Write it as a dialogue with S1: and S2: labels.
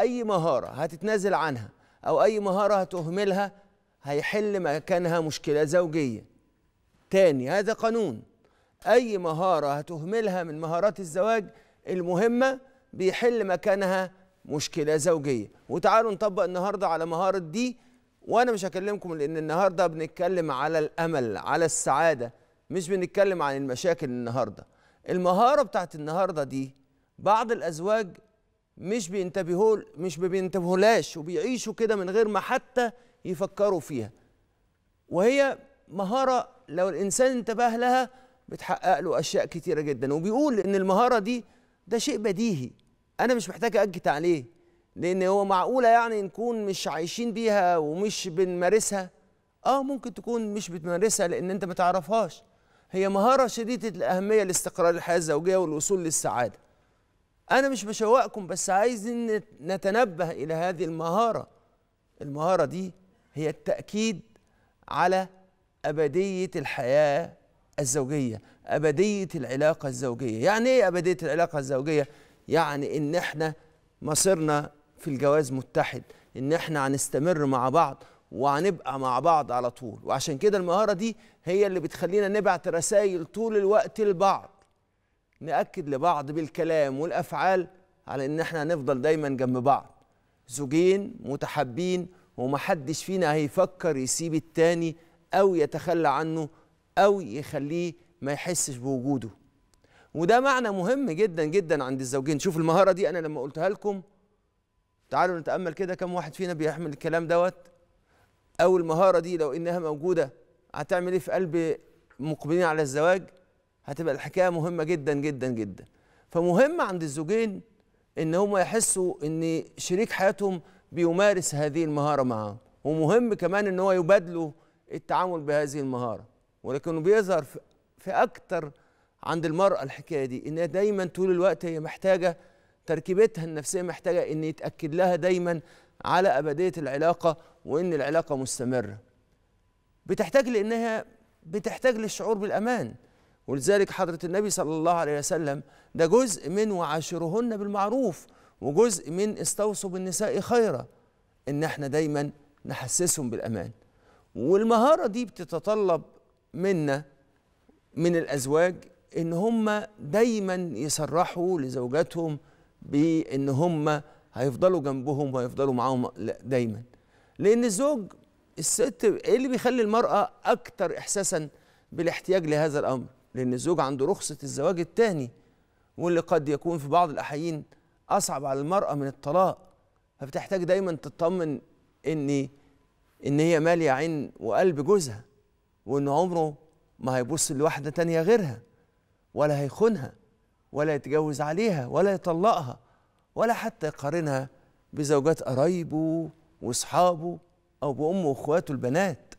S1: اي مهاره هتتنازل عنها او اي مهاره هتهملها هيحل مكانها مشكله زوجيه تاني هذا قانون اي مهاره هتهملها من مهارات الزواج المهمه بيحل مكانها مشكله زوجيه وتعالوا نطبق النهارده على مهاره دي وانا مش هكلمكم لان النهارده بنتكلم على الامل على السعاده مش بنتكلم عن المشاكل النهارده المهاره بتاعت النهارده دي بعض الازواج مش بينتبهوا مش بينتبهولاش وبيعيشوا كده من غير ما حتى يفكروا فيها وهي مهارة لو الإنسان انتبه لها بتحقق له أشياء كتيرة جدا وبيقول إن المهارة دي ده شيء بديهي أنا مش محتاج أجت عليه لأن هو معقولة يعني نكون مش عايشين بيها ومش بنمارسها آه ممكن تكون مش بتمارسها لأن أنت ما تعرفهاش هي مهارة شديدة الأهمية لاستقرار الحياة الزوجية والوصول للسعادة أنا مش بشوقكم بس عايز إن نتنبه إلى هذه المهارة المهارة دي هي التأكيد على أبدية الحياة الزوجية أبدية العلاقة الزوجية يعني إيه أبدية العلاقة الزوجية؟ يعني إن إحنا مصيرنا في الجواز متحد إن إحنا هنستمر مع بعض وهنبقى مع بعض على طول وعشان كده المهارة دي هي اللي بتخلينا نبعت رسائل طول الوقت لبعض نأكد لبعض بالكلام والأفعال على إن إحنا هنفضل دايما جنب بعض زوجين متحابين ومحدش فينا هيفكر يسيب التاني أو يتخلى عنه أو يخليه ما يحسش بوجوده وده معنى مهم جدا جدا عند الزوجين شوف المهارة دي أنا لما قلتها لكم تعالوا نتأمل كده كم واحد فينا بيحمل الكلام دوت أو المهارة دي لو إنها موجودة هتعمل إيه في قلب مقبلين على الزواج هتبقى الحكايه مهمه جدا جدا جدا فمهم عند الزوجين ان هم يحسوا ان شريك حياتهم بيمارس هذه المهاره معاهم ومهم كمان ان هو يبادلوا التعامل بهذه المهاره ولكنه بيظهر في اكتر عند المراه الحكايه دي انها دايما طول الوقت هي محتاجه تركيبتها النفسيه محتاجه ان يتاكد لها دايما على ابديه العلاقه وان العلاقه مستمره بتحتاج لانها بتحتاج للشعور بالامان ولذلك حضرة النبي صلى الله عليه وسلم ده جزء من وعاشرهن بالمعروف وجزء من استوصوا بالنساء خيرا ان احنا دايما نحسسهم بالامان والمهارة دي بتتطلب منا من الازواج ان هم دايما يصرحوا لزوجاتهم بان هم هيفضلوا جنبهم وهيفضلوا معاهم دايما لان الزوج الست ايه اللي بيخلي المراه اكتر احساسا بالاحتياج لهذا الامر لأن الزوج عنده رخصة الزواج الثاني واللي قد يكون في بعض الأحيان أصعب على المرأة من الطلاق فبتحتاج دايما تطمن إن إن هي مالية عين وقلب جوزها وإن عمره ما هيبص لواحدة تانية غيرها ولا هيخونها ولا يتجوز عليها ولا يطلقها ولا حتى يقارنها بزوجات قرايبه واصحابه او بامه واخواته البنات